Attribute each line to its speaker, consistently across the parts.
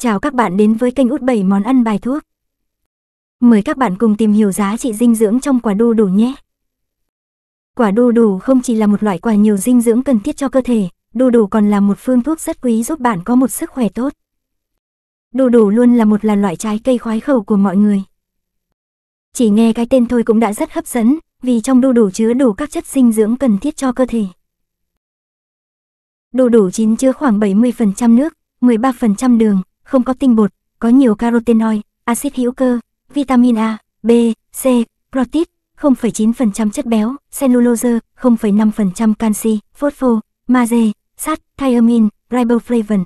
Speaker 1: Chào các bạn đến với kênh út 7 món ăn bài thuốc. Mời các bạn cùng tìm hiểu giá trị dinh dưỡng trong quả đu đủ nhé. Quả đu đủ không chỉ là một loại quả nhiều dinh dưỡng cần thiết cho cơ thể, đu đủ còn là một phương thuốc rất quý giúp bạn có một sức khỏe tốt. Đu đủ luôn là một là loại trái cây khoái khẩu của mọi người. Chỉ nghe cái tên thôi cũng đã rất hấp dẫn, vì trong đu đủ chứa đủ các chất dinh dưỡng cần thiết cho cơ thể. Đu đủ chín chứa khoảng 70% nước, 13% đường, không có tinh bột, có nhiều carotenoid, axit hữu cơ, vitamin A, B, C, protein, 0,9% chất béo, cellulose, 0,5% canxi, phospho, magie, sắt, thiamine, riboflavin.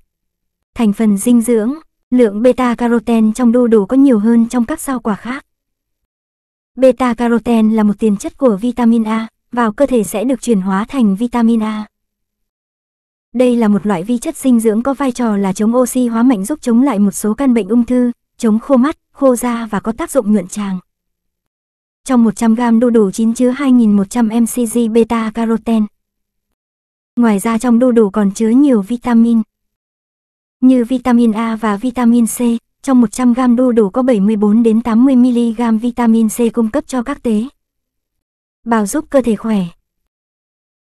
Speaker 1: Thành phần dinh dưỡng, lượng beta-caroten trong đu đủ có nhiều hơn trong các rau quả khác. Beta-caroten là một tiền chất của vitamin A, vào cơ thể sẽ được chuyển hóa thành vitamin A. Đây là một loại vi chất dinh dưỡng có vai trò là chống oxy hóa mạnh giúp chống lại một số căn bệnh ung thư, chống khô mắt, khô da và có tác dụng nhuận tràng. Trong 100g đu đủ chín chứa 2100 mcg beta carotene. Ngoài ra trong đu đủ còn chứa nhiều vitamin như vitamin A và vitamin C. Trong 100g đu đủ có 74 đến 80mg vitamin C cung cấp cho các tế bào giúp cơ thể khỏe.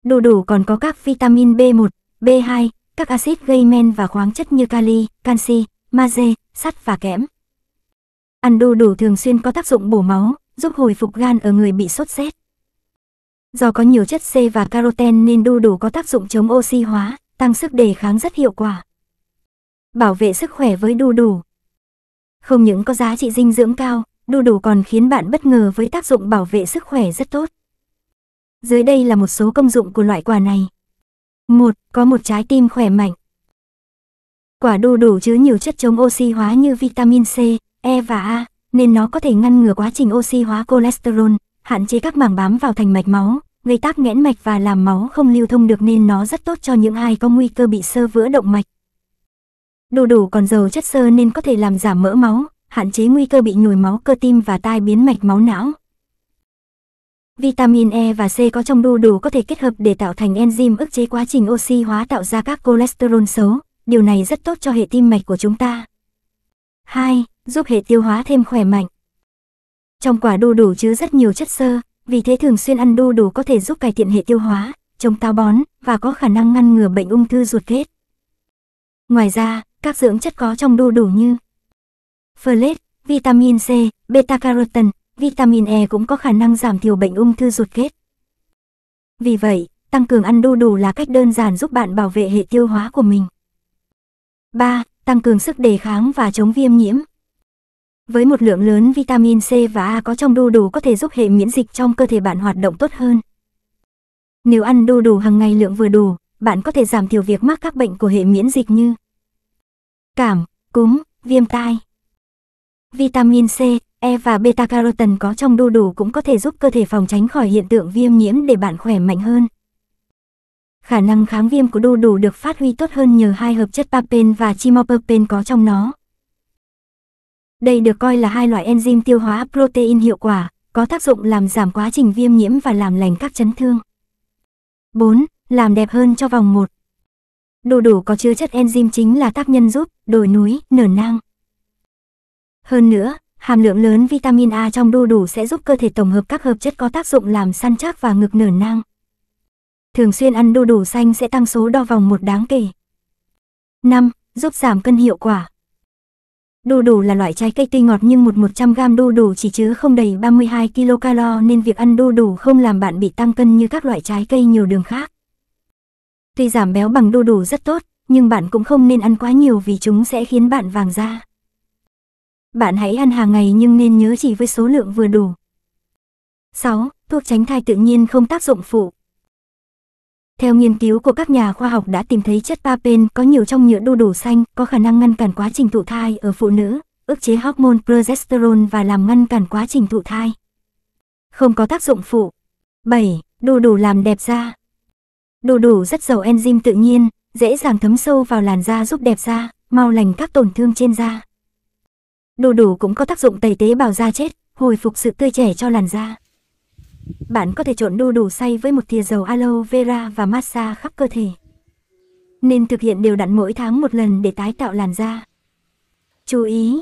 Speaker 1: Đu đủ còn có các vitamin B1, B2, các axit gây men và khoáng chất như kali, canxi, magie, sắt và kẽm. Ăn đu đủ thường xuyên có tác dụng bổ máu, giúp hồi phục gan ở người bị sốt rét. Do có nhiều chất C và caroten nên đu đủ có tác dụng chống oxy hóa, tăng sức đề kháng rất hiệu quả. Bảo vệ sức khỏe với đu đủ. Không những có giá trị dinh dưỡng cao, đu đủ còn khiến bạn bất ngờ với tác dụng bảo vệ sức khỏe rất tốt. Dưới đây là một số công dụng của loại quả này. 1. Có một trái tim khỏe mạnh. Quả đu đủ chứa nhiều chất chống oxy hóa như vitamin C, E và A, nên nó có thể ngăn ngừa quá trình oxy hóa cholesterol, hạn chế các mảng bám vào thành mạch máu, gây tắc nghẽn mạch và làm máu không lưu thông được nên nó rất tốt cho những ai có nguy cơ bị sơ vữa động mạch. Đu đủ còn giàu chất xơ nên có thể làm giảm mỡ máu, hạn chế nguy cơ bị nhồi máu cơ tim và tai biến mạch máu não, Vitamin E và C có trong đu đủ có thể kết hợp để tạo thành enzyme ức chế quá trình oxy hóa tạo ra các cholesterol xấu, điều này rất tốt cho hệ tim mạch của chúng ta. 2. Giúp hệ tiêu hóa thêm khỏe mạnh. Trong quả đu đủ chứa rất nhiều chất xơ, vì thế thường xuyên ăn đu đủ có thể giúp cải thiện hệ tiêu hóa, chống táo bón và có khả năng ngăn ngừa bệnh ung thư ruột kết. Ngoài ra, các dưỡng chất có trong đu đủ như folate, vitamin C, beta-carotene, vitamin E cũng có khả năng giảm thiểu bệnh ung thư ruột kết. Vì vậy, tăng cường ăn đu đủ là cách đơn giản giúp bạn bảo vệ hệ tiêu hóa của mình. 3. Tăng cường sức đề kháng và chống viêm nhiễm. Với một lượng lớn vitamin C và A có trong đu đủ có thể giúp hệ miễn dịch trong cơ thể bạn hoạt động tốt hơn. Nếu ăn đu đủ hàng ngày lượng vừa đủ, bạn có thể giảm thiểu việc mắc các bệnh của hệ miễn dịch như cảm, cúm, viêm tai. Vitamin C E và beta caroten có trong đu đủ cũng có thể giúp cơ thể phòng tránh khỏi hiện tượng viêm nhiễm để bạn khỏe mạnh hơn. Khả năng kháng viêm của đu đủ được phát huy tốt hơn nhờ hai hợp chất papain và chimoperpen có trong nó. Đây được coi là hai loại enzyme tiêu hóa protein hiệu quả, có tác dụng làm giảm quá trình viêm nhiễm và làm lành các chấn thương. 4. Làm đẹp hơn cho vòng 1 Đu đủ có chứa chất enzyme chính là tác nhân giúp đồi núi, nở nang. Hơn nữa, hàm lượng lớn vitamin A trong đu đủ sẽ giúp cơ thể tổng hợp các hợp chất có tác dụng làm săn chắc và ngực nở nang. Thường xuyên ăn đu đủ xanh sẽ tăng số đo vòng một đáng kể. 5. Giúp giảm cân hiệu quả. Đu đủ là loại trái cây tươi ngọt nhưng một 100g đu đủ chỉ chứa không đầy 32 kcal nên việc ăn đu đủ không làm bạn bị tăng cân như các loại trái cây nhiều đường khác. Tuy giảm béo bằng đu đủ rất tốt, nhưng bạn cũng không nên ăn quá nhiều vì chúng sẽ khiến bạn vàng da. Bạn hãy ăn hàng ngày nhưng nên nhớ chỉ với số lượng vừa đủ. 6. Thuốc tránh thai tự nhiên không tác dụng phụ. Theo nghiên cứu của các nhà khoa học đã tìm thấy chất papen có nhiều trong nhựa đu đủ xanh có khả năng ngăn cản quá trình thụ thai ở phụ nữ, ức chế hormone progesterone và làm ngăn cản quá trình thụ thai. Không có tác dụng phụ. 7. Đu đủ làm đẹp da. Đu đủ rất giàu enzyme tự nhiên, dễ dàng thấm sâu vào làn da giúp đẹp da, mau lành các tổn thương trên da đu đủ cũng có tác dụng tẩy tế bào da chết, hồi phục sự tươi trẻ cho làn da. Bạn có thể trộn đu đủ xay với một thìa dầu aloe vera và massage khắp cơ thể. Nên thực hiện đều đặn mỗi tháng một lần để tái tạo làn da. Chú ý!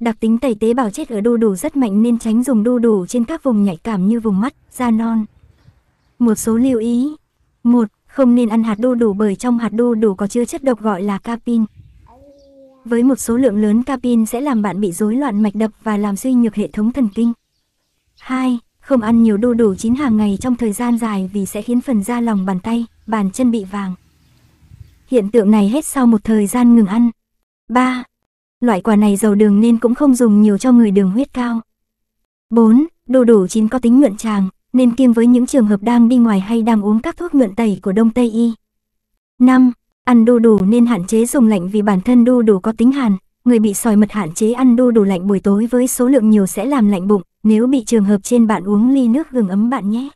Speaker 1: Đặc tính tẩy tế bào chết ở đu đủ rất mạnh nên tránh dùng đu đủ trên các vùng nhạy cảm như vùng mắt, da non. Một số lưu ý. 1. Không nên ăn hạt đu đủ bởi trong hạt đu đủ có chứa chất độc gọi là capin, với một số lượng lớn capin sẽ làm bạn bị rối loạn mạch đập và làm suy nhược hệ thống thần kinh. 2. Không ăn nhiều đu đủ chín hàng ngày trong thời gian dài vì sẽ khiến phần da lòng bàn tay, bàn chân bị vàng. Hiện tượng này hết sau một thời gian ngừng ăn. 3. Loại quả này giàu đường nên cũng không dùng nhiều cho người đường huyết cao. 4. Đu đủ chín có tính nhuận tràng, nên kiêng với những trường hợp đang đi ngoài hay đang uống các thuốc nhuận tẩy của Đông Tây Y. 5. Ăn đu đủ nên hạn chế dùng lạnh vì bản thân đu đủ có tính hàn, người bị sỏi mật hạn chế ăn đu đủ lạnh buổi tối với số lượng nhiều sẽ làm lạnh bụng, nếu bị trường hợp trên bạn uống ly nước gừng ấm bạn nhé.